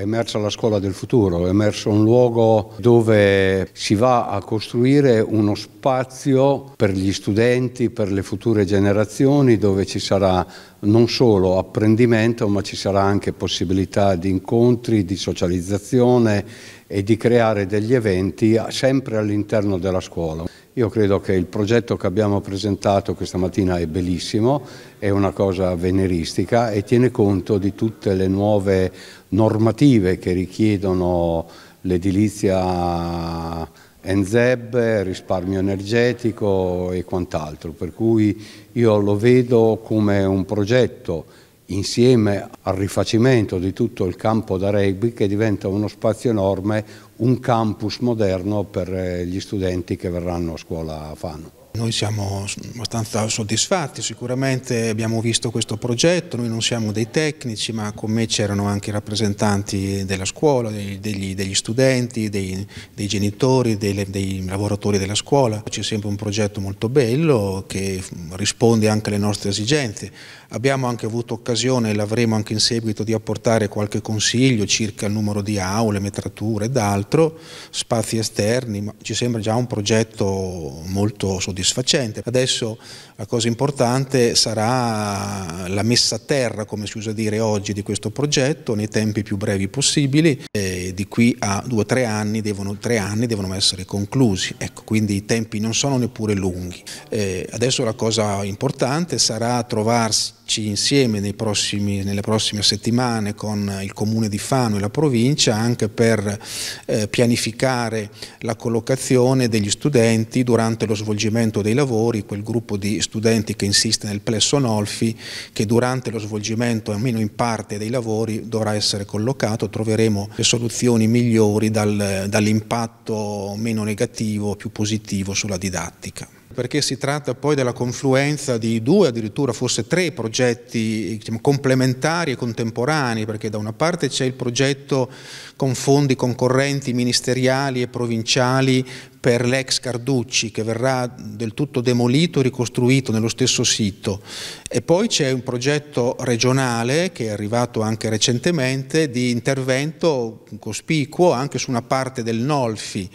È emersa la scuola del futuro, è emerso un luogo dove si va a costruire uno spazio per gli studenti, per le future generazioni, dove ci sarà non solo apprendimento ma ci sarà anche possibilità di incontri, di socializzazione e di creare degli eventi sempre all'interno della scuola. Io credo che il progetto che abbiamo presentato questa mattina è bellissimo, è una cosa veneristica e tiene conto di tutte le nuove normative che richiedono l'edilizia NZEB, risparmio energetico e quant'altro, per cui io lo vedo come un progetto insieme al rifacimento di tutto il campo da rugby che diventa uno spazio enorme, un campus moderno per eh, gli studenti che verranno a scuola a Fano. Noi siamo abbastanza soddisfatti, sicuramente abbiamo visto questo progetto, noi non siamo dei tecnici ma con me c'erano anche i rappresentanti della scuola, degli, degli studenti, dei, dei genitori, dei, dei, lavoratori della scuola. C'è sempre un progetto molto bello che risponde anche alle nostre esigenze. Abbiamo anche avuto occasione, e l'avremo anche in seguito, di apportare qualche consiglio circa il numero di aule, metrature ed altro, spazi esterni, ma ci sembra già un progetto molto soddisfatto soddisfacente. Adesso la cosa importante sarà la messa a terra, come si usa dire oggi, di questo progetto nei tempi più brevi possibili. E di qui a due o tre anni devono, tre anni devono essere conclusi, ecco, quindi i tempi non sono neppure lunghi. E adesso la cosa importante sarà trovarsi insieme prossimi, nelle prossime settimane con il comune di Fano e la provincia anche per eh, pianificare la collocazione degli studenti durante lo svolgimento svolgimento dei lavori quel gruppo di studenti che insiste nel plesso Nolfi che durante lo svolgimento, almeno in parte dei lavori, dovrà essere collocato. Troveremo le soluzioni migliori dal, dall'impatto meno negativo, più positivo sulla didattica perché si tratta poi della confluenza di due, addirittura forse tre progetti diciamo, complementari e contemporanei, perché da una parte c'è il progetto con fondi concorrenti ministeriali e provinciali per l'ex Carducci che verrà del tutto demolito e ricostruito nello stesso sito e poi c'è un progetto regionale che è arrivato anche recentemente di intervento cospicuo anche su una parte del Nolfi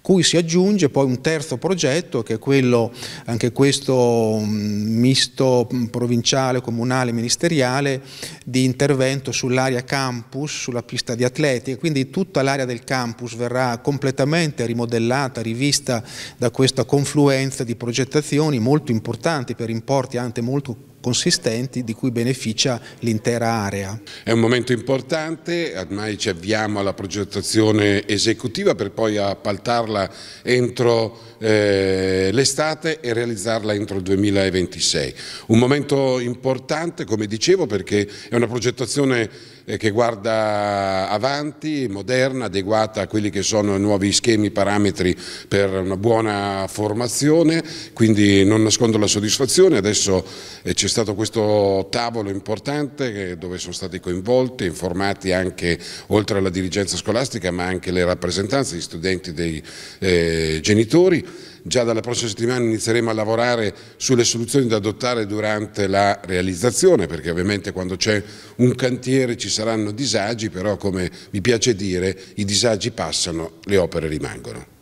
cui si aggiunge poi un terzo progetto che è quello anche questo mm, misto provinciale, comunale, ministeriale, di intervento sull'area campus, sulla pista di atletica, quindi tutta l'area del campus verrà completamente rimodellata, rivista da questa confluenza di progettazioni molto importanti per importi anche molto consistenti di cui beneficia l'intera area. È un momento importante, ormai ci avviamo alla progettazione esecutiva per poi appaltarla entro eh, l'estate e realizzarla entro il 2026. Un momento importante, come dicevo, perché è una progettazione eh, che guarda avanti, moderna, adeguata a quelli che sono i nuovi schemi, parametri per una buona formazione, quindi non nascondo la soddisfazione, adesso eh, ci stato questo tavolo importante dove sono stati coinvolti, informati anche oltre alla dirigenza scolastica ma anche le rappresentanze di studenti dei eh, genitori. Già dalla prossima settimana inizieremo a lavorare sulle soluzioni da adottare durante la realizzazione perché ovviamente quando c'è un cantiere ci saranno disagi però come mi piace dire i disagi passano, le opere rimangono.